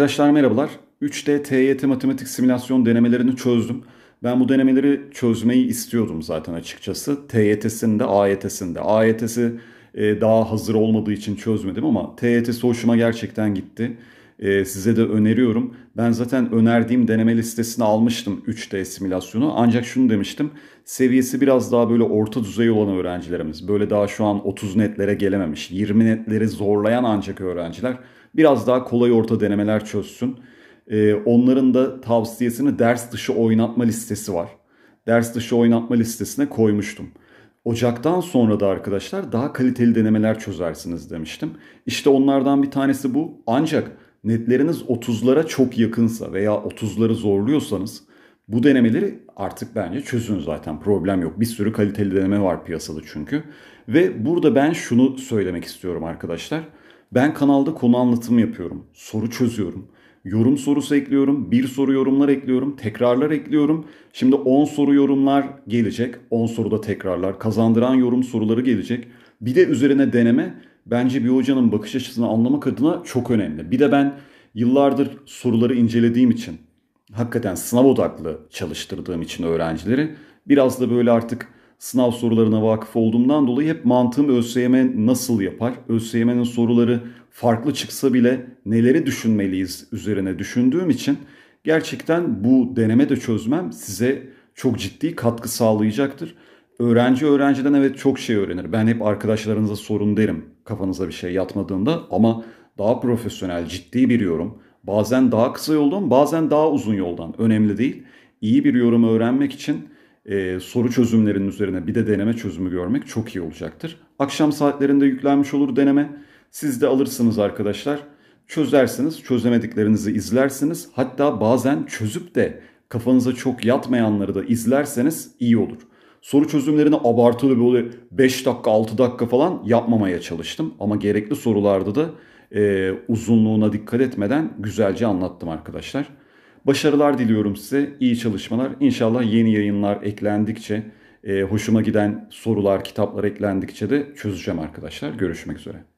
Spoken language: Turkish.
Arkadaşlar merhabalar. 3D TYT matematik simülasyon denemelerini çözdüm. Ben bu denemeleri çözmeyi istiyordum zaten açıkçası. TYT'sinde, AYT'sinde. AYT'si e, daha hazır olmadığı için çözmedim ama TYT'si hoşuma gerçekten gitti. E, size de öneriyorum. Ben zaten önerdiğim deneme listesini almıştım 3D simülasyonu. Ancak şunu demiştim. Seviyesi biraz daha böyle orta düzey olan öğrencilerimiz. Böyle daha şu an 30 netlere gelememiş. 20 netleri zorlayan ancak öğrenciler. Biraz daha kolay orta denemeler çözsün. E, onların da tavsiyesini ders dışı oynatma listesi var. Ders dışı oynatma listesine koymuştum. Ocaktan sonra da arkadaşlar daha kaliteli denemeler çözersiniz demiştim. İşte onlardan bir tanesi bu. Ancak netleriniz 30'lara çok yakınsa veya 30'ları zorluyorsanız bu denemeleri artık bence çözün zaten problem yok. Bir sürü kaliteli deneme var piyasada çünkü. Ve burada ben şunu söylemek istiyorum arkadaşlar. Ben kanalda konu anlatımı yapıyorum. Soru çözüyorum. Yorum sorusu ekliyorum. Bir soru yorumlar ekliyorum. Tekrarlar ekliyorum. Şimdi 10 soru yorumlar gelecek. 10 soruda tekrarlar. Kazandıran yorum soruları gelecek. Bir de üzerine deneme bence bir hocanın bakış açısını anlamak adına çok önemli. Bir de ben yıllardır soruları incelediğim için hakikaten sınav odaklı çalıştırdığım için öğrencileri biraz da böyle artık sınav sorularına vakıf olduğumdan dolayı hep mantığım ÖSYM nasıl yapar? ÖSYM'nin soruları farklı çıksa bile neleri düşünmeliyiz üzerine düşündüğüm için gerçekten bu deneme de çözmem size çok ciddi katkı sağlayacaktır öğrenci öğrenciden evet çok şey öğrenir. Ben hep arkadaşlarınıza sorun derim kafanıza bir şey yatmadığında ama daha profesyonel, ciddi bir yorum bazen daha kısa yoldan bazen daha uzun yoldan önemli değil. İyi bir yorum öğrenmek için e, soru çözümlerinin üzerine bir de deneme çözümü görmek çok iyi olacaktır. Akşam saatlerinde yüklenmiş olur deneme. Siz de alırsınız arkadaşlar. Çözersiniz, çözemediklerinizi izlersiniz. Hatta bazen çözüp de kafanıza çok yatmayanları da izlerseniz iyi olur soru çözümlerini abartılı böyle 5 dakika 6 dakika falan yapmamaya çalıştım. Ama gerekli sorularda da e, uzunluğuna dikkat etmeden güzelce anlattım arkadaşlar. Başarılar diliyorum size. İyi çalışmalar. İnşallah yeni yayınlar eklendikçe, e, hoşuma giden sorular, kitaplar eklendikçe de çözeceğim arkadaşlar. Görüşmek üzere.